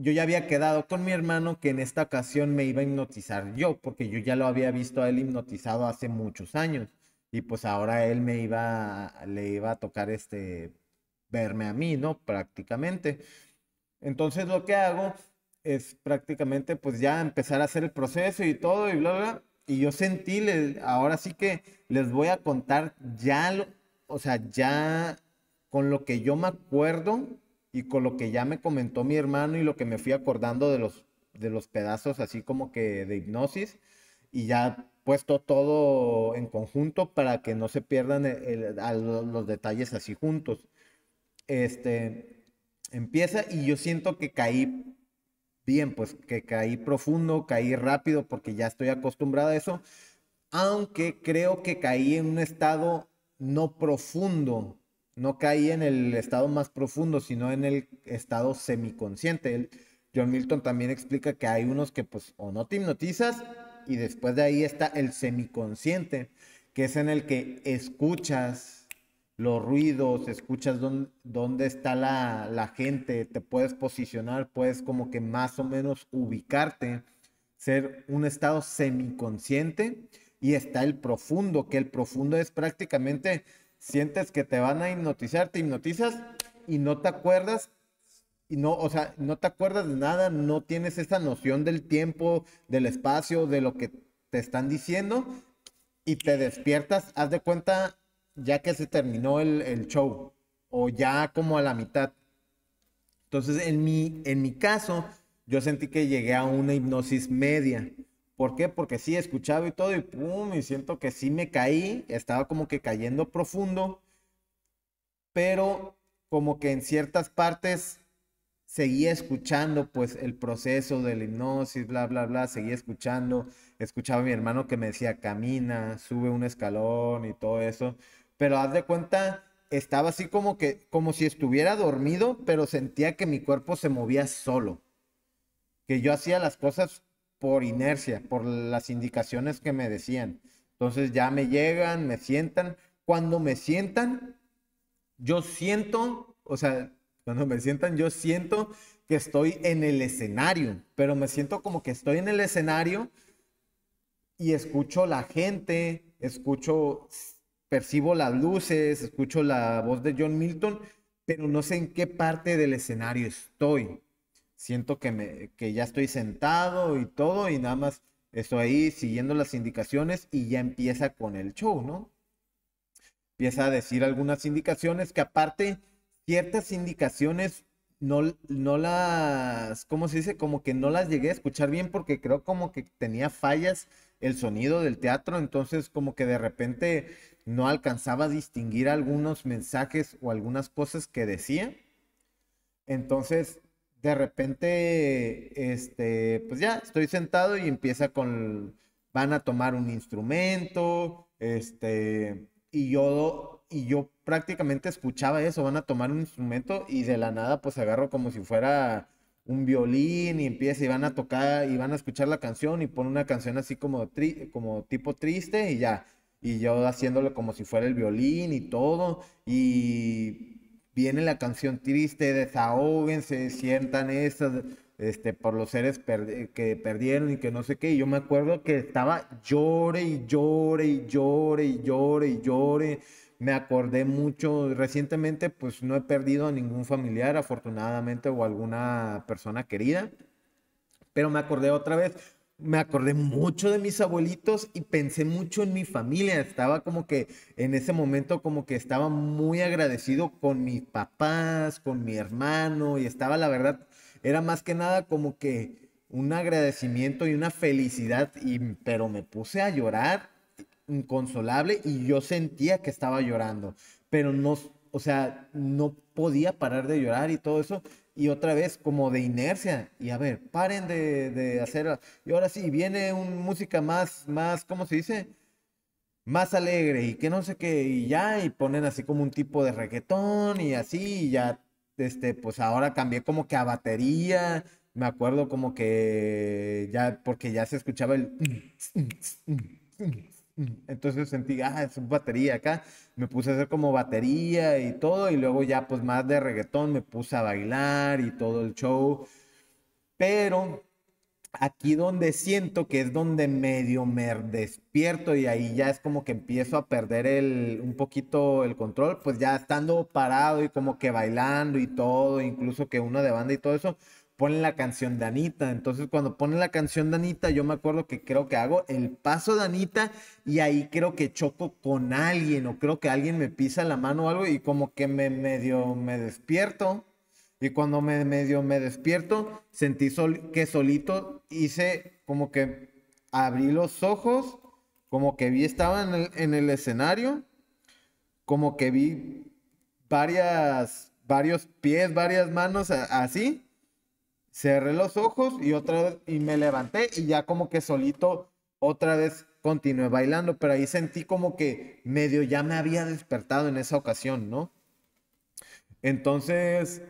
yo ya había quedado con mi hermano que en esta ocasión me iba a hipnotizar yo, porque yo ya lo había visto a él hipnotizado hace muchos años. Y pues ahora él me iba, le iba a tocar este, verme a mí, ¿no? Prácticamente. Entonces lo que hago es prácticamente pues ya empezar a hacer el proceso y todo y bla, bla. Y yo sentí, ahora sí que les voy a contar ya, o sea, ya con lo que yo me acuerdo y con lo que ya me comentó mi hermano y lo que me fui acordando de los, de los pedazos así como que de hipnosis y ya puesto todo en conjunto para que no se pierdan los, detalles así juntos. Este empieza y yo siento que caí bien, pues que caí profundo, caí rápido porque ya estoy acostumbrado a eso, aunque creo que caí en un estado no profundo, no caí en el estado más profundo, sino en el estado semiconsciente. John Milton también explica que hay unos que pues o no te hipnotizas y después de ahí está el semiconsciente, que es en el que escuchas los ruidos, escuchas dónde, está la, la, gente, te puedes posicionar, puedes como que más o menos ubicarte, ser un estado semiconsciente y está el profundo, que el profundo es prácticamente sientes que te van a hipnotizar, te hipnotizas y no te acuerdas y no, o sea, no te acuerdas de nada, no tienes esa noción del tiempo, del espacio, de lo que te están diciendo y te despiertas, haz de cuenta ya que se terminó el, el show o ya como a la mitad. Entonces, en mi, en mi caso, yo sentí que llegué a una hipnosis media. ¿Por qué? Porque sí, escuchaba y todo, y pum, y siento que sí me caí, estaba como que cayendo profundo, pero como que en ciertas partes seguía escuchando pues el proceso de la hipnosis, bla, bla, bla, seguía escuchando, escuchaba a mi hermano que me decía, camina, sube un escalón y todo eso, pero haz de cuenta, estaba así como que, como si estuviera dormido, pero sentía que mi cuerpo se movía solo, que yo hacía las cosas por inercia, por las indicaciones que me decían. Entonces ya me llegan, me sientan. Cuando me sientan, yo siento, o sea, cuando me sientan, yo siento que estoy en el escenario, pero me siento como que estoy en el escenario y escucho la gente, escucho, percibo las luces, escucho la voz de John Milton, pero no sé en qué parte del escenario estoy siento que, me, que ya estoy sentado y todo y nada más estoy ahí siguiendo las indicaciones y ya empieza con el show, ¿no? Empieza a decir algunas indicaciones que aparte ciertas indicaciones no, no las, ¿cómo se dice? Como que no las llegué a escuchar bien porque creo como que tenía fallas el sonido del teatro, entonces como que de repente no alcanzaba a distinguir algunos mensajes o algunas cosas que decía. Entonces de repente, este, pues ya, estoy sentado y empieza con, van a tomar un instrumento, este, y yo, y yo prácticamente escuchaba eso, van a tomar un instrumento y de la nada pues agarro como si fuera un violín y empieza y van a tocar y van a escuchar la canción y pone una canción así como, como tipo triste y ya, y yo haciéndolo como si fuera el violín y todo, y viene la canción triste, desahóguense, sientan esas, este, por los seres que perdieron y que no sé qué. Y yo me acuerdo que estaba llore y llore y llore y llore y llore. Me acordé mucho, recientemente pues no he perdido a ningún familiar afortunadamente o alguna persona querida, pero me acordé otra vez me acordé mucho de mis abuelitos y pensé mucho en mi familia. Estaba como que en ese momento como que estaba muy agradecido con mis papás, con mi hermano y estaba la verdad, era más que nada como que un agradecimiento y una felicidad, y, pero me puse a llorar inconsolable y yo sentía que estaba llorando, pero no, o sea, no podía parar de llorar y todo eso. Y otra vez, como de inercia. Y a ver, paren de, de hacer. Y ahora sí, viene un música más, más, ¿cómo se dice? Más alegre y que no sé qué. Y ya, y ponen así como un tipo de reggaetón y así. Y ya, este, pues ahora cambié como que a batería. Me acuerdo como que ya, porque ya se escuchaba el. Entonces sentí, ah, es batería acá. Me puse a hacer como batería y todo, y luego ya pues más de reggaetón me puse a bailar y todo el show. Pero aquí donde siento que es donde medio me despierto y ahí ya es como que empiezo a perder el, un poquito el control, pues ya estando parado y como que bailando y todo, incluso que uno de banda y todo eso, ponen la canción de Anita. Entonces, cuando ponen la canción de Anita, yo me acuerdo que creo que hago el paso de Anita y ahí creo que choco con alguien o creo que alguien me pisa la mano o algo y como que me medio me despierto. Y cuando me medio me despierto, sentí que solito hice como que abrí los ojos, como que vi estaban en el, escenario, como que vi varias varios pies, varias manos así cerré los ojos y otra vez, y me levanté y ya como que solito otra vez continué bailando, pero ahí sentí como que medio ya me había despertado en esa ocasión, ¿no? Entonces,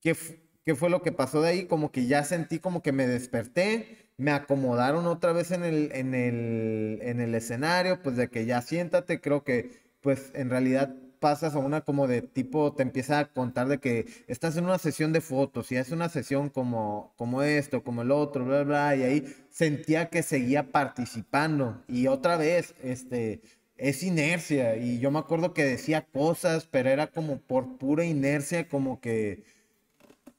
¿qué, qué fue lo que pasó de ahí? Como que ya sentí como que me desperté, me acomodaron otra vez en el, en el, en el escenario, pues de que ya siéntate, creo que pues en realidad pasas a una como de tipo, te empieza a contar de que estás en una sesión de fotos y es una sesión como, como esto, como el otro, bla, bla, y ahí sentía que seguía participando. Y otra vez, este, es inercia. Y yo me acuerdo que decía cosas, pero era como por pura inercia, como que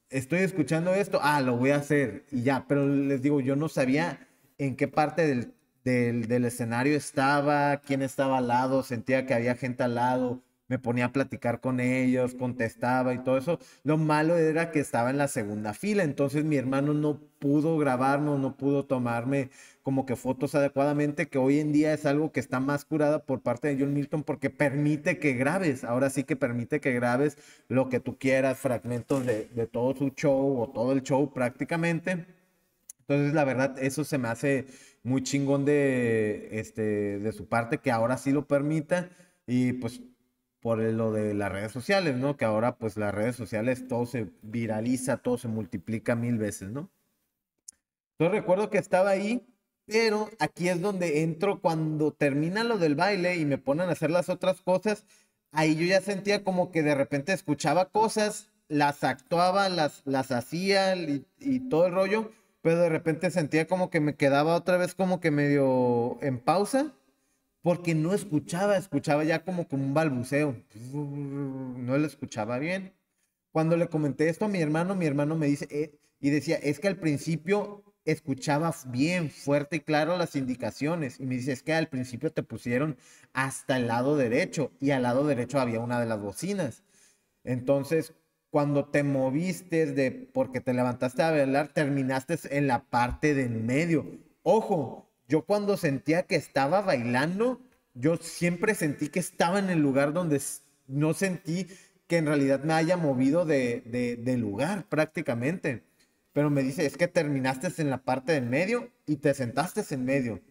estoy escuchando esto, ah, lo voy a hacer y ya. Pero les digo, yo no sabía en qué parte del, del, del escenario estaba, quién estaba al lado, sentía que había gente al lado me ponía a platicar con ellos, contestaba y todo eso. Lo malo era que estaba en la segunda fila, entonces mi hermano no pudo grabarnos, no pudo tomarme como que fotos adecuadamente, que hoy en día es algo que está más curada por parte de John Milton porque permite que grabes, ahora sí que permite que grabes lo que tú quieras, fragmentos de, todo su show o todo el show prácticamente. Entonces, la verdad, eso se me hace muy chingón de, este, de su parte, que ahora sí lo permita. Y pues por lo de las redes sociales, ¿no? Que ahora pues las redes sociales todo se viraliza, todo se multiplica mil veces, ¿no? Entonces recuerdo que estaba ahí, pero aquí es donde entro cuando termina lo del baile y me ponen a hacer las otras cosas, ahí yo ya sentía como que de repente escuchaba cosas, las actuaba, las, las hacía y, y todo el rollo, pero de repente sentía como que me quedaba otra vez como que medio en pausa porque no escuchaba, escuchaba ya como, como un balbuceo, no lo escuchaba bien. Cuando le comenté esto a mi hermano, mi hermano me dice, eh, y decía, es que al principio escuchaba bien, fuerte y claro las indicaciones. Y me dice, es que al principio te pusieron hasta el lado derecho y al lado derecho había una de las bocinas. Entonces, cuando te moviste de porque te levantaste a hablar, terminaste en la parte del medio. Ojo, yo cuando sentía que estaba bailando, yo siempre sentí que estaba en el lugar donde no sentí que en realidad me haya movido de, lugar prácticamente. Pero me dice, es que terminaste en la parte del medio y te sentaste en medio.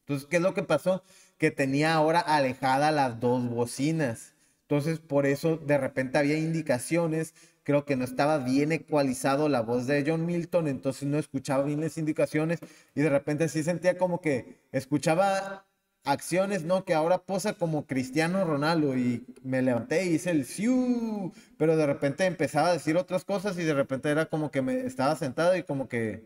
Entonces, ¿qué es lo que pasó? Que tenía ahora alejada las dos bocinas. Entonces, por eso de repente había indicaciones creo que no estaba bien ecualizado la voz de John Milton, entonces no escuchaba bien las indicaciones y de repente sí sentía como que escuchaba acciones, ¿no? Que ahora posa como Cristiano Ronaldo y me levanté y hice el siu, pero de repente empezaba a decir otras cosas y de repente era como que me estaba sentado y como que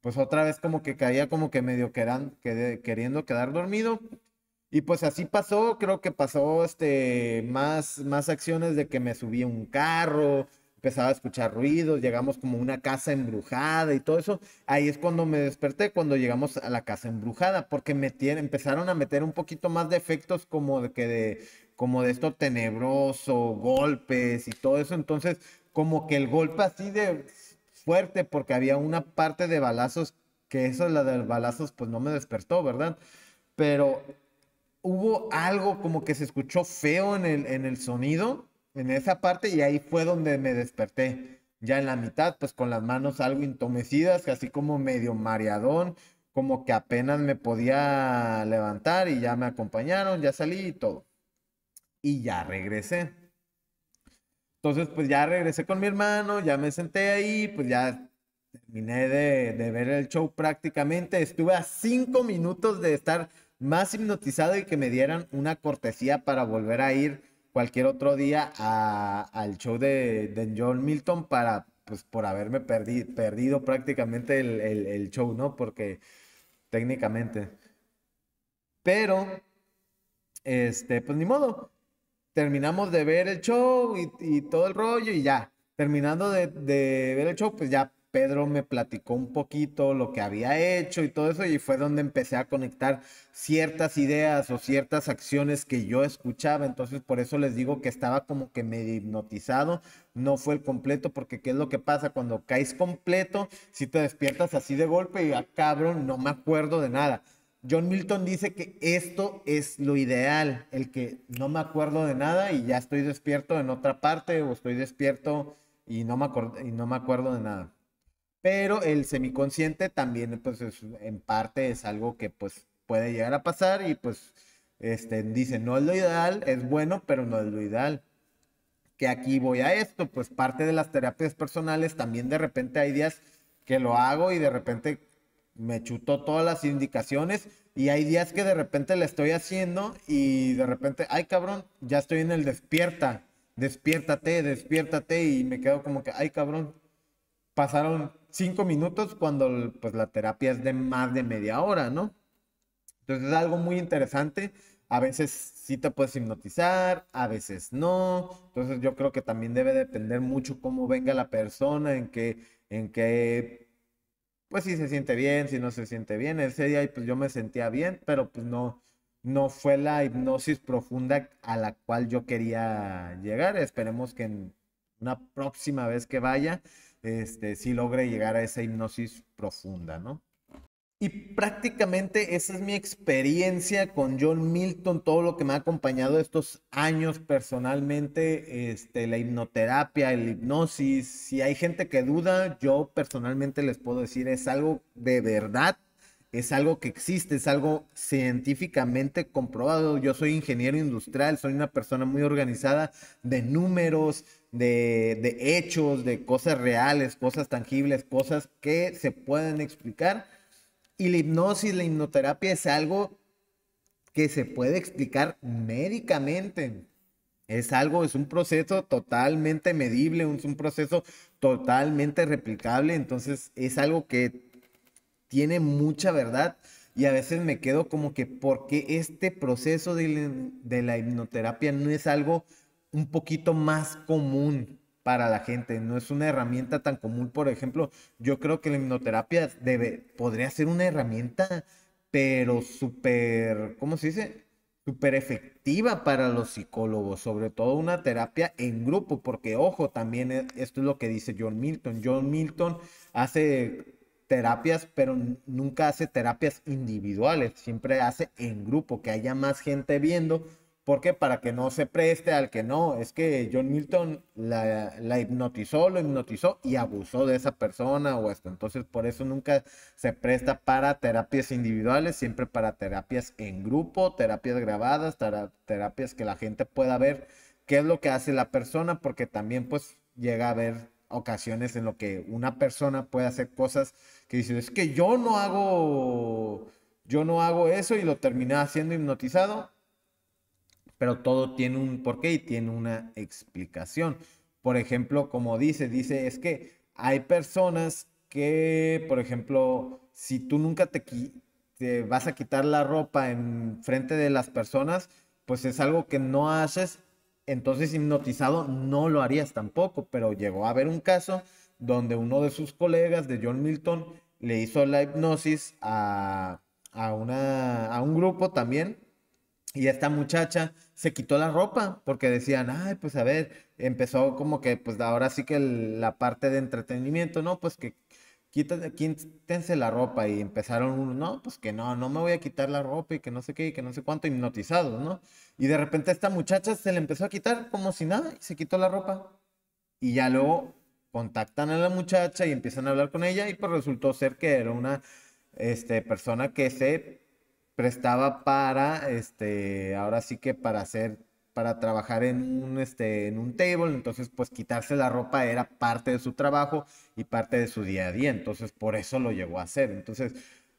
pues otra vez como que caía como que medio queriendo quedar dormido y pues así pasó, creo que pasó este, más, más acciones de que me subí a un carro, empezaba a escuchar ruidos, llegamos como a una casa embrujada y todo eso. Ahí es cuando me desperté, cuando llegamos a la casa embrujada, porque empezaron a meter un poquito más de efectos como de que de como de esto tenebroso, golpes y todo eso. Entonces, como que el golpe así de fuerte, porque había una parte de balazos, que eso, es la de balazos, pues no me despertó, ¿verdad? Pero hubo algo como que se escuchó feo en el, en el sonido, en esa parte, y ahí fue donde me desperté. Ya en la mitad, pues con las manos algo entomecidas, así como medio mareadón, como que apenas me podía levantar y ya me acompañaron, ya salí y todo. Y ya regresé. Entonces, pues ya regresé con mi hermano, ya me senté ahí, pues ya terminé de, de ver el show prácticamente. Estuve a cinco minutos de estar más hipnotizado y que me dieran una cortesía para volver a ir cualquier otro día al show de, de, John Milton para, pues, por haberme perdido prácticamente el, show, ¿no? Porque técnicamente. Pero, este, pues ni modo. Terminamos de ver el show y, todo el rollo y ya. Terminando de, de, ver el show, pues ya Pedro me platicó un poquito lo que había hecho y todo eso y fue donde empecé a conectar ciertas ideas o ciertas acciones que yo escuchaba. Entonces por eso les digo que estaba como que medio hipnotizado, no fue el completo porque qué es lo que pasa cuando caes completo, si te despiertas así de golpe y a ah, cabrón, no me acuerdo de nada. John Milton dice que esto es lo ideal, el que no me acuerdo de nada y ya estoy despierto en otra parte o estoy despierto y no me acuerdo de nada. Pero el semiconsciente también, pues, es, en parte es algo que, pues, puede llegar a pasar y, pues, este, dice, no es lo ideal, es bueno, pero no es lo ideal. Que aquí voy a esto, pues, parte de las terapias personales también de repente hay días que lo hago y de repente me chutó todas las indicaciones y hay días que de repente le estoy haciendo y de repente, ay cabrón, ya estoy en el despierta, despiértate, despiértate y me quedo como que, ay cabrón, pasaron cinco minutos cuando pues, la terapia es de más de media hora, ¿no? Entonces es algo muy interesante. A veces sí te puedes hipnotizar, a veces no. Entonces yo creo que también debe depender mucho cómo venga la persona, en qué, en qué, pues si se siente bien, si no se siente bien. Ese día pues yo me sentía bien, pero pues no, no fue la hipnosis profunda a la cual yo quería llegar. Esperemos que en una próxima vez que vaya, este, sí logre llegar a esa hipnosis profunda, ¿no? Y prácticamente esa es mi experiencia con John Milton, todo lo que me ha acompañado estos años personalmente, este, la hipnoterapia, el hipnosis. Si hay gente que duda, yo personalmente les puedo decir, es algo de verdad es algo que existe, es algo científicamente comprobado. Yo soy ingeniero industrial, soy una persona muy organizada de números, de, hechos, de cosas reales, cosas tangibles, cosas que se pueden explicar. Y la hipnosis, la hipnoterapia es algo que se puede explicar médicamente. Es algo, es un proceso totalmente medible, es un proceso totalmente replicable, entonces es algo que tiene mucha verdad y a veces me quedo como que porque este proceso de, la hipnoterapia no es algo un poquito más común para la gente, no es una herramienta tan común, por ejemplo, yo creo que la hipnoterapia debe, podría ser una herramienta, pero súper, ¿cómo se dice? Súper efectiva para los psicólogos, sobre todo una terapia en grupo, porque ojo, también e, esto es lo que dice John Milton. John Milton hace terapias, pero nunca hace terapias individuales, siempre hace en grupo, que haya más gente viendo. porque Para que no se preste al que no. Es que John Milton la, hipnotizó, lo hipnotizó y abusó de esa persona o esto. Entonces, por eso nunca se presta para terapias individuales, siempre para terapias en grupo, terapias grabadas, terapias que la gente pueda ver qué es lo que hace la persona, porque también pues llega a haber ocasiones en lo que una persona puede hacer cosas que dice, es que yo no hago, yo no hago eso y lo terminé haciendo hipnotizado. Pero todo tiene un porqué y tiene una explicación. Por ejemplo, como dice, dice, es que hay personas que, por ejemplo, si tú nunca te, te vas a quitar la ropa en frente de las personas, pues es algo que no haces. Entonces hipnotizado no lo harías tampoco, pero llegó a haber un caso donde uno de sus colegas de John Milton le hizo la hipnosis a, una, a un grupo también. Y esta muchacha se quitó la ropa porque decían, ay, pues a ver, empezó como que, pues ahora sí que la parte de entretenimiento, ¿no? Pues que quítate, quítense la ropa y empezaron no, pues que no, no me voy a quitar la ropa y que no sé qué que no sé cuánto, hipnotizados, ¿no? Y de repente esta muchacha se le empezó a quitar como si nada y se quitó la ropa. Y ya luego contactan a la muchacha y empiezan a hablar con ella y pues resultó ser que era una este, persona que se prestaba para, este, ahora sí que para hacer, para trabajar en un, este, en un table, entonces pues quitarse la ropa era parte de su trabajo y parte de su día a día, entonces por eso lo llegó a hacer. Entonces,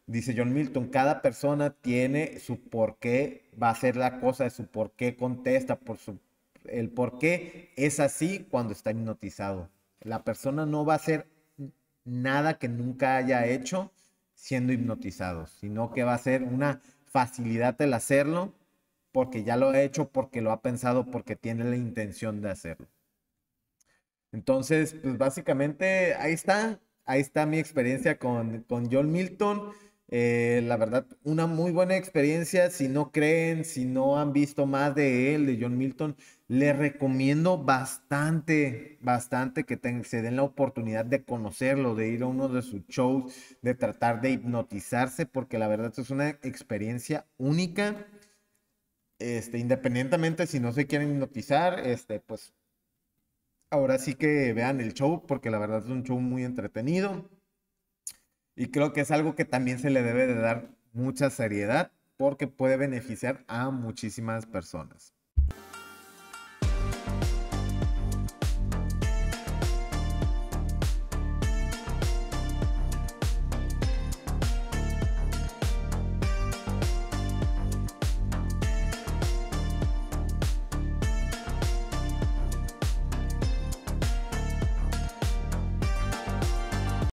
dice John Milton, cada persona tiene su por qué va a hacer la cosa, su por qué contesta, por su, el por qué es así cuando está hipnotizado. La persona no va a hacer nada que nunca haya hecho siendo hipnotizado, sino que va a ser una facilidad el hacerlo porque ya lo ha hecho, porque lo ha pensado, porque tiene la intención de hacerlo. Entonces, pues básicamente ahí está, ahí está mi experiencia con, con John Milton. Eh, la verdad, una muy buena experiencia. Si no creen, si no han visto más de él, de John Milton, les recomiendo bastante, bastante que se den la oportunidad de conocerlo, de ir a uno de sus shows, de tratar de hipnotizarse, porque la verdad es una experiencia única. Este, independientemente si no se quieren hipnotizar, este, pues ahora sí que vean el show, porque la verdad es un show muy entretenido. Y creo que es algo que también se le debe de dar mucha seriedad porque puede beneficiar a muchísimas personas.